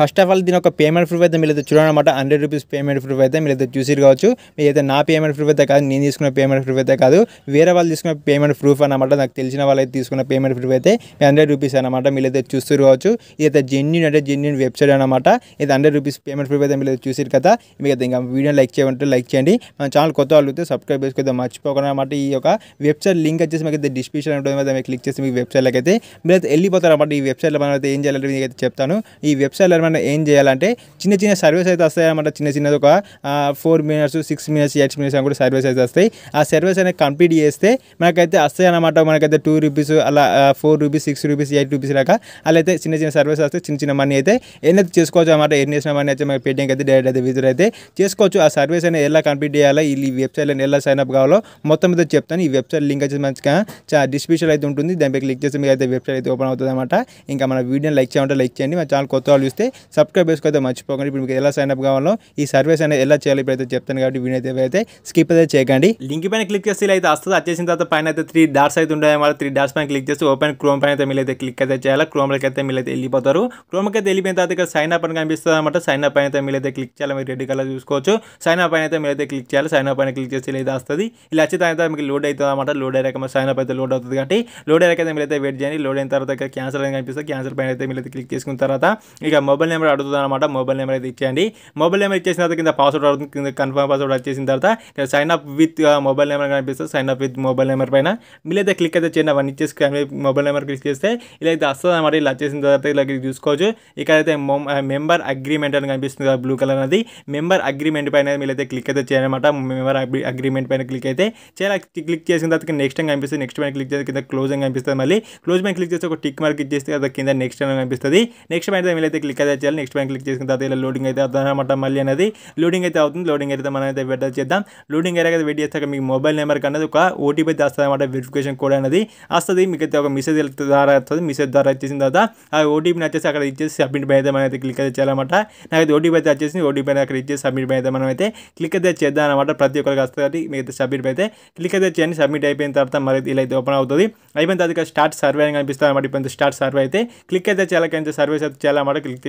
first of all దీని ఒక payment proof అయితే మీరు అయితే చూడాలన్నమాట హండ్రెడ్ రూపీస్ పేమెంట్ ప్రూఫ్ అయితే మీరు అయితే చూసి కావచ్చు మీరైతే నా పేమెంట్ ప్రూఫ్ అయితే కాదు నేను తీసుకున్న పేమెంట్ ప్రూఫ్ అయితే కాదు వేరే వాళ్ళు తీసుకున్న పేమెంట్ ప్రూఫ్ అనమాట నాకు తెలిసిన వాళ్ళైతే తీసుకున్న పేమెంట్ ప్రూఫ్ అయితే హండ్రెడ్ రూపీస్ అనమాట మీరు అయితే చూస్తూ కావచ్చు ఇదైతే జెన్యున్ అంటే జెన్యున్ వెబ్సైట్ అనమాట ఇది హండ్రెడ్ రూపీస్ పేమెంట్ ప్రూఫ్ అయితే మీరు అయితే చూసారు కదా మీకు అయితే ఇంకా వీడియో లైక్ చేయమంటే లైక్ చేయండి మన ఛానల్ కొత్త వాళ్ళు అయితే సబ్స్క్రైబ్ చేసుకోవద్దాం మర్చిపోకుండా అనమాట ఈ యొక్క వెబ్సైట్ లింక్ వచ్చేసి మీకు అయితే డిస్క్రిప్షన్ ఉంటుంది మీద క్లిక్ చేసి మీకు వెబ్సైట్లకి అయితే మీరు అయితే వెళ్ళిపోతారు అనమాట ఈ వెబ్సైట్లో మనం అయితే ఏం చేయాలంటే మీకు అయితే చెప్తాను ఈ వెబ్సైట్లో మనం ఏం చేయాలంటే చిన్న చిన్న సర్వీస్ అయితే వస్తాయి అన్నమాట చిన్న చిన్నది ఒక four minutes six minutes eight minutes అని కూడా సర్వీస్ అయితే వస్తాయి ఆ సర్వీస్ అనేది కంప్లీట్ చేస్తే మనకైతే వస్తాయి అన్నమాట మనకైతే టూ రూపీస్ అలా four rupees six rupees eight rupees దాకా అలా అయితే చిన్న చిన్న సర్వీస్ వస్తే చిన్న చిన్న మనీ అయితే ఎన్నైతే చేసుకోవచ్చు అనమాట ఎన్ని చేసిన మనీ అయితే మనకి పేటిఎంకి అయితే డైరెక్ట్ అయితే విజిట్ అయితే చేసుకోవచ్చు ఆ సర్వీస్ అనేది ఎలా కంప్లీట్ చేయాలో ఈ వెబ్సైట్లో ఎలా సైన్అప్ కావాలో మొత్తం మీద చెప్తాను ఈ వెబ్సైట్ లింక్ అయితే మంచిగా డిస్క్రిప్షన్ అయితే ఉంటుంది దానిపై క్లిక్ చేస్తే మీకు అయితే వెబ్సైట్ అయితే ఓపెన్ అవుతుంది అనమాట ఇంకా మన వీడియోని లైక్ చేయమంటే లైక్ చేయండి మన ఛానల్ కొత్త వాళ్ళు చూస్తే సబ్స్క్రైబ్ అయితే మర్చిపోకండి ఇప్పుడు మీకు ఎలా సైన్ అప్ కావాలో ఈ సర్వీస్ అనేది ఎలా చేయాలి ఇప్పుడైతే చెప్తాను కాబట్టి వీడియో అయితే స్కిప్ అయితే చేయకండి లింక్ పైన క్లిక్ చేస్తే ఇలా అయితే వస్తుంది వచ్చేసిన తర్వాత పైన అయితే త్రీ డాట్స్ అయితే ఉండే వాళ్ళు త్రీ డాట్స్ పైన క్లిక్ చేసి ఓపెన్ క్రోమ్ పైన అయితే మీరు అయితే క్లిక్ అయితే చేయాలి లకి అయితే మీరు అయితే వెళ్ళిపోతారు క్రోమ్కి అయితే వెళ్ళిపోయిన తర్వాత ఇక్కడ సైన్ అప్ అని కనిపిస్తుంది అనమాట సైన్ పైన అయితే మీరు అయితే క్లిక్ చేయాలి మీరు రెడ్ కలర్ చూసుకోవచ్చు సైన్ పైన అయితే మీరు అయితే క్లిక్ చేయాలి సైన్ పైన క్లిక్ చేస్తే ఇలా వస్తుంది ఇలా వచ్చిన తర్వాత మీకు లోడ్ అవుతుంది అనమాట లోడ్ అయ్యాక సైన్ అప్ అయితే లోడ్ అవుతుంది కాబట్టి లోడ్ అయ్యాక అయితే మీరు అయితే వెయిట్ చేయండి లోడ్ అయిన తర్వాత క్యాన్సల్ అని కనిపిస్తుంది క్యాన్సల్ పైన అయితే మీరు అయితే క్లిక్ చేసుకున్న తర్వాత ఇక మొబైల్ నేమ్ అడదు అన్నమాట మొబైల్ నెంబర్ ఇక్కయ్యండి మొబైల్ నెంబర్ ఇచ్చేసిన తర్వాత కింద పాస్వర్డ్ అడుగుతుంది కింద కన్ఫర్మ్ పాస్వర్డ్ ఇచ్చేసిన తర్వాత sign up with mobile number అనిపిస్తా sign up with mobile number పైన మిల్లైతే క్లిక్ చేస్తే చిన్న బటన్ వచ్చేస్క మొబైల్ నెంబర్ క్లిక్ చేస్తే ఇలా అయితే అస్సలు అన్నమాట ఇలా ఇచ్చేసిన తర్వాత ఇలాగ మీరు చూసుకోవచ్చు ఇక అయితే మెంబర్ అగ్రిమెంట్ uh, అని కనిపిస్తుంది బ్లూ కలర్ అనేది మెంబర్ అగ్రిమెంట్ పైన మిల్లైతే క్లిక్ అయితే చేయ అన్నమాట మెంబర్ అగ్రిమెంట్ పైన క్లిక్ అయితే చాలా క్లిక్ చేసిన తర్వాత కి నెక్స్ట్ అనింపేసి నెక్స్ట్ పై క్లిక్ చేస్తే కింద క్లోజింగ్ అనిపిస్తది మళ్ళీ క్లోజ్ మీద క్లిక్ చేసి ఒక టిక్ మార్క్ ఇస్తే గనుక కింద నెక్స్ట్ అనింపస్తది నెక్స్ట్ పై అయితే మిల్లైతే క్లిక్ చాల నెక్స్ట్ బటన్ క్లిక్ చేసిన తర్వాత ఇలా లోడింగ్ అవుతది అన్నమాట మళ్ళీ అనేది లోడింగ్ అయితే అవుతుంది లోడింగ్ అయితే మనయితే వెయిట్ చేద్దాం లోడింగ్ ఏరియక వెయిట్ చేసాక మీకు మొబైల్ నంబర్ కనదు ఒక ఓటిపి వస్తా అన్నమాట వెరిఫికేషన్ కోడ్ అనేది వస్తది మీకు అయితే ఒక మెసేజ్ ఇలాతది మెసేజ్ దారాతిసిన దాత ఆ ఓటిపి నాచేసకరి ఇచ్చే సబ్మిట్ బటన్ అయితే క్లిక్ అయితే చాల అన్నమాట నాక ఓటిపి వచ్చేసి ఓటిపి నాకరి ఇచ్చే సబ్మిట్ బటన్ మనం అయితే క్లిక్ అయితే చేద్దా అన్నమాట ప్రతి ఒక్కలకస్తది మీకు సబ్మిట్ బటన్ క్లిక్ అయితే చేయని సబ్మిట్ అయిపోయిన తర్వాత మళ్ళీ ఇలా ఓపెన్ అవుతది ఐబన్ తాదిక స్టార్ట్ సర్వే అని కనిపిస్తా అన్నమాట ఇబన్ స్టార్ట్ సర్వే అయితే క్లిక్ అయితే చాల కంట సర్వే సబ్మిట్ చాల అన్నమాట క్లిక్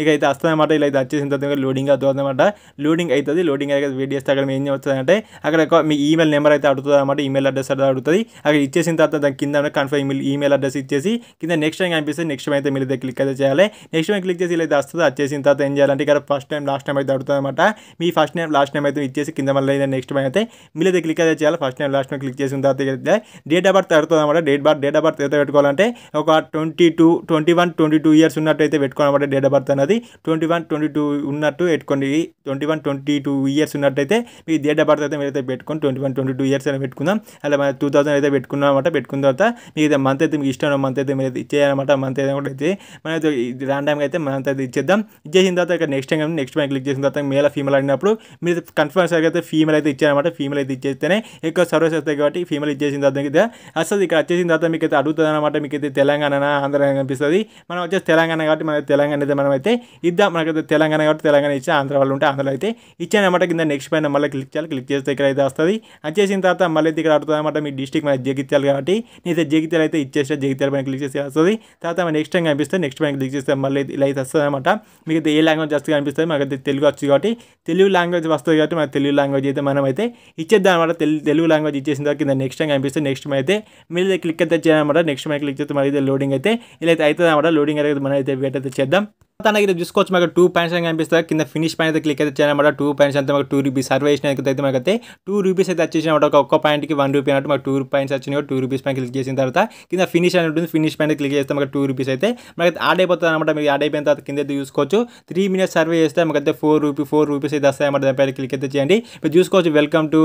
ఇక అయితే అస్తమ అంటే లైక్ అది వచ్చేసినప్పటికి లోడింగ్ అవుత అన్నమాట లోడింగ్ అవుతది లోడింగ్ అయ్యాక వీడియోస్ అక్కడ ఏం చేస్తారంటే అక్కడ ఒక మీ ఈమెయిల్ నెంబర్ అయితే అడుగుతారన్నమాట ఈమెయిల్ అడ్రస్ అడుగుతది అక్కడ ఇచ్చేసిన తర్వాత దం కింద అన్న కన్ఫర్మ్ ఈమెయిల్ అడ్రస్ ఇచ్చేసి కింద నెక్స్ట్ ఆన్ అని పిసే నెక్స్ట్ బటన్ మీద క్లిక్ చేయాలి నెక్స్ట్ బటన్ క్లిక్ చేసి లైది అస్తది వచ్చేసిన తర్వాత ఏం జాల అంటే ఫస్ట్ నేమ్ లాస్ట్ నేమ్ అయితే అడుగుతారన్నమాట మీ ఫస్ట్ నేమ్ లాస్ట్ నేమ్ అయితే ఇచ్చేసి కిందమొల్లైనా నెక్స్ట్ బటన్ అయితే మిల్లద క్లిక్ చేయాలి first name last name click చేసిన తర్వాత డేట్ ఆఫ్ బర్త్ అడుగుతారన్నమాట date of birth date of birth పెట్టుకోవాలంటే ఒక 22 21 22 ఇయర్స్ ఉన్నట్టు అయితే పెట్టుకోవాలి అన్నమాట డబర్త్ అనేది ట్వంటీ వన్ ట్వంటీ టూ ఉన్నట్టు పెట్టుకోండి twenty one twenty two years ఉన్నట్టయితే మీ డేట్ ఆఫ్ బర్త్ అయితే అయితే పెట్టుకొని twenty one twenty two years అయితే పెట్టుకుందాం అలా మన టూ థౌసండ్ అయితే పెట్టుకున్నాం అనమాట పెట్టుకున్న తర్వాత మీకు మంత్ అయితే మీకు ఇష్టం మంత్ అయితే మీరు ఇచ్చేయాలన్నమాట మంత్ అయితే కూడా అయితే మనైతే ర్యాండమ్గా అయితే మంత్ అయితే ఇచ్చేద్దాం ఇచ్చేసిన తర్వాత ఇక్కడ నెక్స్ట్ టైం నెక్స్ట్ మనం క్లిక్ చేసిన తర్వాత మేల ఫీమేల్ అడిగినప్పుడు మీరు కన్ఫర్మ్ అయితే ఫీమేల్ అయితే ఇచ్చారన్నమాట ఫీమేల్ అయితే ఇచ్చేస్తేనే ఎక్కువ సర్వీస్ వస్తాయి కాబట్టి ఫీమేల్ ఇచ్చేసిన తర్వాత అయితే అసలు ఇక్కడ వచ్చేసిన తర్వాత మీకు అయితే అడుగుతుంది అనమాట మీకు అయితే తెలంగాణ ఆంధ్ర కనిపిస్తుంది మనం వచ్చేసి తెలంగాణ కాబట్టి మన తెలంగాణ అయితే మనమైతే ఇద్దాం మనకైతే తెలంగాణ కాబట్టి తెలంగాణ ఇచ్చే ఆంధ్ర వాళ్ళు ఉంటే ఆంధ్రలో అయితే ఇచ్చాను అనమాట కింద నెక్స్ట్ పైన మళ్ళీ క్లిక్ చేయాలి క్లిక్ చేస్తే ఇక్కడ అయితే వస్తుంది అది చేసిన తర్వాత మళ్ళీ ఇక్కడ అడుగుతుంది అనమాట మీ డిస్టిక్ మన జగిత్యాలు కాబట్టి నేనైతే జగిత్యాలు అయితే ఇచ్చేస్తే జగిత్యాల పైన క్లిక్ చేస్తే వస్తుంది తర్వాత నెక్స్ట్ టైం కనిపిస్తే నెక్స్ట్ పైన క్లిక్ చేస్తే మళ్ళీ ఇలా అయితే వస్తుంది అనమాట మీకు అయితే ఏ లాంగ్వేజ్ వస్తుంది కనిపిస్తుంది మాకైతే తెలుగు వచ్చు కాబట్టి తెలుగు లాంగ్వేజ్ వస్తుంది కాబట్టి మన తెలుగు లాంగ్వేజ్ అయితే మనం అయితే ఇచ్చేద్దాం అనమాట తెలుగు లాంగ్వేజ్ ఇచ్చేసిన తర్వాత కింద నెక్స్ట్ టైం కనిపిస్తే నెక్స్ట్ అయితే మీరు క్లిక్ అయితే చేయాలన్నమాట నెక్స్ట్ మీద క్లిక్ చేస్తే మరి అయితే లోడింగ్ అయితే ఇలా అయితే అవుతుంది అనమాట లోడింగ్ అయితే మనం అయితే వెయిట్ అయితే చేద్దాం తనాయిరు దిస్కొచ్చు మాక 2 పాయింట్స్ అని కనిపిస్తా కింది ఫినిష్ బటన్ క్లిక్ చేస్తే చానమాట 2 పాయింట్స్ అంటే మాక 2 రూపీ సర్వే చేస్తే అయితే మాకతే 2 రూపీస్ అయితే వచ్చేసినమాట ఒకొక్క పాయింట్ కి 1 రూపీ అన్నమాట 2 పాయింట్స్ వచ్చేనో 2 రూపీస్ పై క్లిక్ చేసిన తర్వాత కింది ఫినిష్ అని ఉంటుంది ఫినిష్ బటన్ క్లిక్ చేస్తే మాక 2 రూపీస్ అయితే మాకతే యాడ్ అయిపోతా అన్నమాట మీరు యాడ్ అయిపోయిన తర్వాత కింద ఏదైతే యూస్ కొచ్చు 3 మినిట్స్ సర్వే చేస్తే మాకతే 4 రూపీ 4 రూపీస్ ఇదొస్తాయ అన్నమాట దంపై క్లిక్ చేస్తే చేయండి ఇవి దిస్కొచ్చు వెల్కమ్ టు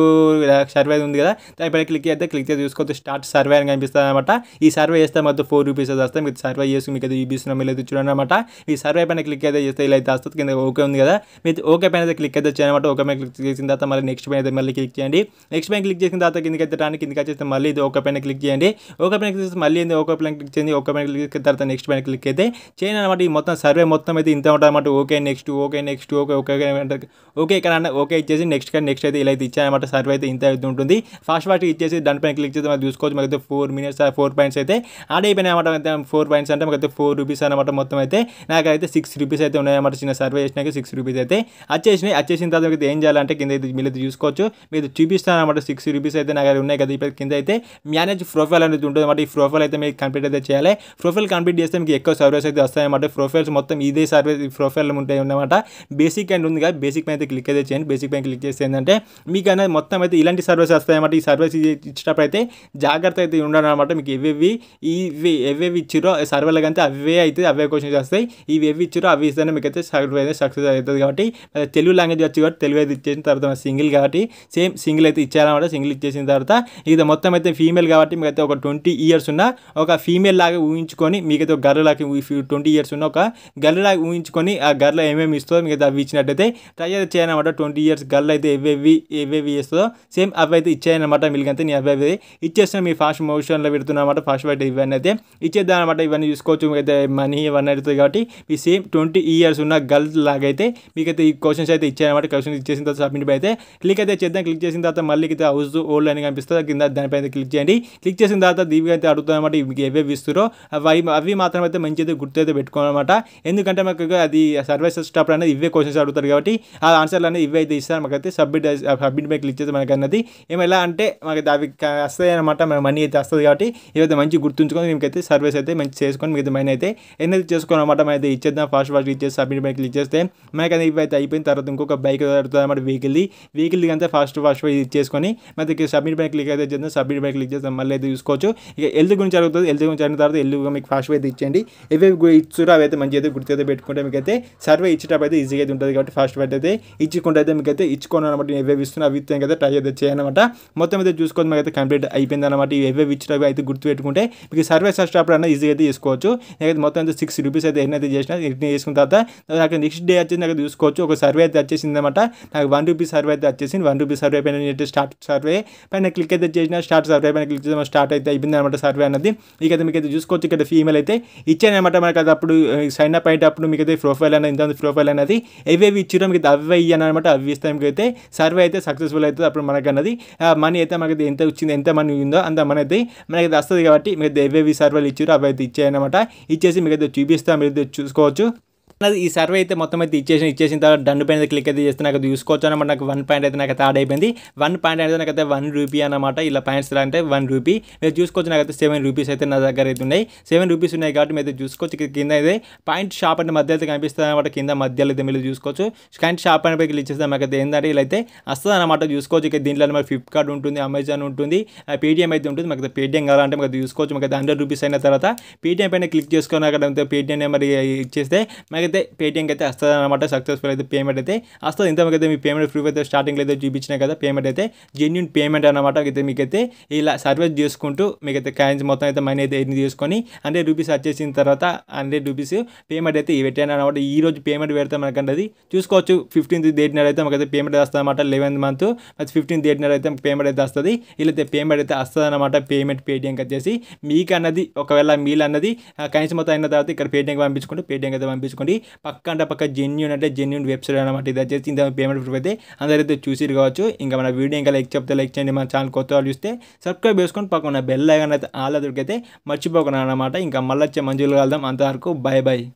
సర్వేస్ ఉంది కదా దంపై క్లిక్ చేస్తే క్లిక్ చేసి దిస్కొస్తే స్టార్ట్ సర్వే అని కనిపిస్తా అన్నమాట ఈ సర్వే చేస్తే మొత్తం 4 రూపీస్ వస్తాయి మీకు సర్వే చేసుకునికతే యూబీస్ నా మెయిలేది చూడ బనే క్లిక్ చేస్తే ఇలా ఇస్తది ఆస్తతకింద ఓకే ఉంది కదా మీ ఓకే పైన క్లిక్ చేస్తే అన్నమాట ఓకే మీద క్లిక్ చేసిన దాతమరి నెక్స్ట్ పైనది మళ్ళీ క్లిక్ చేయండి నెక్స్ట్ మీద క్లిక్ చేసిన దాతకిందకైతే రాండి కింద వచ్చేది మళ్ళీ ది ఓకే పైన క్లిక్ చేయండి ఓకే పైన మళ్ళీ ఇది ఓకే పైన క్లిక్ చేయండి ఓకే మీద క్లిక్ చేసిన దాత నెక్స్ట్ పైన క్లిక్ అయితే చేయన అన్నమాట ఈ మొత్తం సర్వే మొత్తం అయితే ఇంత ఉంట అన్నమాట okay next okay next okay okay okay okay ఇక్కడ ఓకే ఇచ్చేసి నెక్స్ట్ కండి నెక్స్ట్ అయితే ఇలా ఇ ఇచ్చ అన్నమాట సర్వే అయితే ఇంత అవుతుంది ఫాస్ట్ వాట్ ఇచ్చేసి దన్ పైన క్లిక్ చేస్తే మనకు చూసుకోవచ్చు మనకు 4 నిమిషాలు 4 పాయింట్స్ అయితే ఆడే పైన అన్నమాట 4 పాయింట్స్ అంటే మనకు 4 రూపాయస్ అన్నమాట మొత్తం అయితే నాకు సిక్స్ రూపీస్ అయితే ఉన్నాయన్నమాట చిన్న సర్వే చేసినాక సిక్స్ రూపీస్ అయితే వచ్చేసినాయి వచ్చేసిన తర్వాత మీకు ఏం చేయాలంటే కింద ఇది మీరు చూసుకోవచ్చు మీరు చూపిస్తాను అనమాట సిక్స్ రూపీస్ అయితే నాకు ఉన్నాయి కదా ఇప్పుడు కింద అయితే మేనేజ్ ప్రొఫైల్ అనేది ఉంటుంది అనమాట ఈ ప్రొఫైల్ అయితే మీకు కంప్లీట్ అయితే చేయాలి ప్రొఫైల్ కంప్లీట్ చేస్తే మీకు ఎక్కువ సర్వీస్ అయితే వస్తాయన్నమాట ప్రొఫైల్స్ మొత్తం ఇదే సర్వీస్ ప్రొఫైల్ ఉంటాయి అన్నమాట బేసిక్ అండ్ ఉంది కదా బేసిక్ పైన అయితే క్లిక్ అయితే చేయండి బేసిక్ పైన క్లిక్ చేస్తే ఏంటంటే మీకు అనేది మొత్తం అయితే ఇలాంటి సర్వీస్ వస్తాయన్నమాట ఈ సర్వీస్ ఇచ్చినప్పుడు అయితే జాగ్రత్త అయితే ఉండాలి అనమాట మీకు ఎవేవి ఇవి ఎవేవి ఇచ్చిరో సర్వేలు కంటే అవే అయితే అవే క్వశ్చన్స్ వస్తాయి ఇవి ఏవి ఇచ్చారు అవి ఇస్తేనే మీకు అయితే సక్సెస్ అవుతుంది కాబట్టి తెలుగు లాంగ్వేజ్ వచ్చి కాబట్టి తెలుగు అయితే ఇచ్చేసిన తర్వాత సింగిల్ కాబట్టి సేమ్ సింగిల్ అయితే ఇచ్చారనమాట సింగిల్ ఇచ్చేసిన తర్వాత ఇది మొత్తం అయితే ఫీమేల్ కాబట్టి మీకు అయితే ఒక ట్వంటీ ఇయర్స్ ఉన్న ఒక ఫీమేల్ లాగా ఊహించుకొని మీకైతే ఒక గర్ల్ లాగా ట్వంటీ ఇయర్స్ ఉన్న ఒక గర్ల్ లాగా ఊహించుకొని ఆ గర్ల ఏమేమి ఇస్తుందో మీకు అవి ఇచ్చినట్టయితే ట్రై అయితే చేయాలన్నమాట ట్వంటీ ఇయర్స్ గర్ల్ అయితే ఏవేవి ఏవేవి ఇస్తుందో సేమ్ అవి అయితే ఇచ్చాయనమాట అయితే నేను అవి అయితే ఇచ్చేస్తాను మీ ఫాస్ట్ మోషన్లో అన్నమాట ఫాస్ట్ బయట ఇవన్నీ అయితే ఇచ్చేద్దాం అనమాట ఇవన్నీ చూసుకోవచ్చు మీకైతే మనీ ఇవన్నీ అవుతుంది కాబట్టి మీ సేమ్ ట్వంటీ ఇయర్స్ ఉన్న గర్ల్స్ లాగైతే అయితే ఈ క్వశ్చన్స్ అయితే ఇచ్చాయన్నమాట క్వశ్చన్స్ ఇచ్చేసిన తర్వాత సబ్మిట్ అయితే క్లిక్ అయితే చేద్దాం క్లిక్ చేసిన తర్వాత మళ్ళీ అయితే హౌస్ ఓల్డ్ అని కనిపిస్తుంది కింద దానిపై క్లిక్ చేయండి క్లిక్ చేసిన తర్వాత దీపిక అయితే అడుగుతామన్నమాట మీకు ఏవేవి ఇస్తారో అవి అవి మాత్రం అయితే మంచి అయితే గుర్తు అయితే పెట్టుకోవాలన్నమాట ఎందుకంటే మాకు అది సర్వీసెస్ స్టాప్ అనేది ఇవే క్వశ్చన్స్ అడుగుతారు కాబట్టి ఆ ఆన్సర్లు అనేది ఇవే అయితే ఇస్తారు మాకైతే సబ్మిట్ సబ్మిట్ మీద క్లిక్ చేస్తే మనకు అన్నది ఏమైనా ఎలా అంటే మాకు అవి వస్తాయి అనమాట మన మనీ అయితే వస్తుంది కాబట్టి ఏదైతే మంచి గుర్తుంచుకొని మీకైతే సర్వీస్ అయితే మంచి చేసుకొని మీకు మనీ అయితే ఎన్నైతే చేసుకోవాలన్నమాట మనం అయితే ఇచ్చేద్దాం ఏదైనా ఫాస్ట్ ఫాస్ట్ క్లిక్ చేసి సబ్మిట్ మీద క్లిక్ చేస్తే మనకి అది అయితే అయిపోయిన తర్వాత ఇంకొక బైక్ అన్నమాట వెహికల్ది వెహికల్ది అంతా ఫాస్ట్ ఫాస్ట్ ఇది చేసుకొని మనకి సబ్మిట్ బైక్ క్లిక్ అయితే చేస్తే సబ్మిట్ బైక్ క్లిక్ చేస్తే మళ్ళీ అయితే చూసుకోవచ్చు ఇక హెల్త్ గురించి అడుగుతుంది హెల్త్ గురించి అడిగిన తర్వాత హెల్త్ మీకు ఫాస్ట్ అయితే ఇచ్చేయండి ఇవే ఇచ్చురా అయితే మంచి అయితే గుర్తు పెట్టుకుంటే మీకు అయితే సర్వే ఇచ్చేటప్పుడు అయితే ఈజీగా అయితే ఉంటుంది కాబట్టి ఫాస్ట్ ఫైట్ అయితే ఇచ్చుకుంటే అయితే మీకు అయితే ఇచ్చుకోను అనమాట నేను ఇవే అవి అయితే ట్రై అయితే అనమాట మొత్తం అయితే చూసుకొని మాకు అయితే కంప్లీట్ అయిపోయింది అనమాట ఎవే ఇచ్చినవి అయితే గుర్తు పెట్టుకుంటే మీకు సర్వే అప్పుడు అన్న ఈజీగా అయితే చేసుకోవచ్చు నేనైతే మొత్తం అయితే సిక్స్ రూపీస్ అయితే ఎన్నైతే చేసినా ఎడిటింగ్ చేసుకున్న తర్వాత నాకు నెక్స్ట్ డే వచ్చేసి నాకు చూసుకోవచ్చు ఒక సర్వే అయితే వచ్చేసింది అనమాట నాకు వన్ రూపీ సర్వే అయితే వచ్చేసింది వన్ రూపీ సర్వే పైన స్టార్ట్ సర్వే పైన క్లిక్ అయితే చేసిన స్టార్ట్ సర్వే పైన క్లిక్ చేసిన స్టార్ట్ అయితే అయిపోయింది అనమాట సర్వే అన్నది మీకు అయితే చూసుకోవచ్చు ఇక్కడ ఫీమేల్ అయితే అనమాట మనకు అది అప్పుడు సైన్ అప్ అయ్యేటప్పుడు అయితే ప్రొఫైల్ అనేది ఇంత ప్రొఫైల్ అనేది ఏవేవి ఇచ్చిరో మీకు అవి ఇయ్యాను అనమాట అవి ఇస్తే అయితే సర్వే అయితే సక్సెస్ఫుల్ అవుతుంది అప్పుడు మనకు అన్నది మనీ అయితే మనకి ఎంత వచ్చింది ఎంత మనీ ఉందో అంత మనీ అయితే అయితే వస్తుంది కాబట్టి మీకు ఏవేవి సర్వేలు ఇచ్చారో అవి అయితే అనమాట ఇచ్చేసి మీకు అయితే చూపిస్తాం మీరు చూసుకోవచ్చు 아주 ఇది సర్వే అయితే మొత్తమయితే ఇచ్చేసిన ఇచ్చేసిన తర్వాత డన్ బటన్ ని క్లిక్ అయితే చేస్తే నాకు యూస్ చేసుకోవచ్చ అన్నమాట నాకు 1 పాయింట్ అయితే నాకు తాడైపోయింది 1 పాయింట్ అయితే నాకు అయితే 1 రూపాయి అన్నమాట ఇలా పాయింట్స్ లా అంటే 1 రూపాయి నేను యూస్ చేసుకోవచ్చ నాకు 7 రూపాయిస్ అయితే నా దగ్గర ఉండి 7 రూపాయిస్ ఉన్నాయి కాబట్టి నేను యూస్ చేసుకోవచ్చు కింద ఏది పాయింట్ షాప్ అంటే మధ్యలో కనిపిస్తా అన్నమాట కింద మధ్యలోదే మెల్ల యూస్ చేసుకోవచ్చు స్కన్ షాప్ అనే బటన్ ని క్లిక్ చేస్తే నాకు ఏందారే ఇలా అయితే అస్తాన అన్నమాట యూస్ చేసుకోవచ్చు కద ఇంతలా మరి ఫిఫ్ట్ కార్డ్ ఉంటుంది అమెజాన్ ఉంటుంది పేటీఎం అయితే ఉంటుంది నాకు పేటీఎం గాని అంటే నేను యూస్ చేసుకోవచ్చు నాకు 100 రూపాయిస్ అయిన తర్వాత పేటీఎం పైనే క్లిక్ చేసుకున్నాక అంటే పేటీఎం నెంబర్ ఇస్తే నాకు అయితే పేటీఎంకి అయితే వస్తుంది అనమాట సక్సెస్ఫుల్ అయితే పేమెంట్ అయితే వస్తుంది ఇంతవరకు అయితే మీ పేమెంట్ ప్రూఫ్ అయితే స్టార్టింగ్లో అయితే చూపించిన కదా పేమెంట్ అయితే జెన్యున్ పేమెంట్ అనమాట అయితే మీకైతే ఇలా సర్వీస్ చేసుకుంటూ మీకైతే కాయిన్స్ మొత్తం అయితే మనీ అయితే ఎన్ని తీసుకొని హండ్రెడ్ రూపీస్ వచ్చేసిన తర్వాత హండ్రెడ్ రూపీస్ పేమెంట్ అయితే పెట్టాను అనమాట ఈ రోజు పేమెంట్ పెడితే మనకంటే అది చూసుకోవచ్చు ఫిఫ్టీన్త్ డేట్ నెల అయితే మాకైతే పేమెంట్ వస్తుంది అనమాట లెవెన్త్ మంత్ అది ఫిఫ్టీన్త్ డేట్ నెల అయితే పేమెంట్ అయితే వస్తుంది ఇలా అయితే పేమెంట్ అయితే వస్తుంది అనమాట పేమెంట్ పేటీఎంకి వచ్చేసి మీకు అన్నది ఒకవేళ మీలు అన్నది కనీసం మొత్తం అయిన తర్వాత ఇక్కడ పేటీఎంకి పంపించుకుంటే పేటీఎంకి అయితే పంపించుకోండి పక్క అంటే పక్క జెన్యున్ అంటే జెన్యున్ వెబ్సైట్ అనమాట ఇది వచ్చేసి ఇంత పేమెంట్ ప్రూఫ్ అయితే అందరైతే చూసిరు కావచ్చు ఇంకా మన వీడియో ఇంకా లైక్ చెప్తే లైక్ చేయండి మన ఛానల్ కొత్త వాళ్ళు చూస్తే సబ్స్క్రైబ్ చేసుకొని పక్కన బెల్ ఐకాన్ అయితే ఆల్ అదొరికైతే మర్చిపోకుండా అనమాట ఇంకా మళ్ళీ వచ్చే మంచిగా కలుద్దాం అంతవరకు బాయ్ బాయ్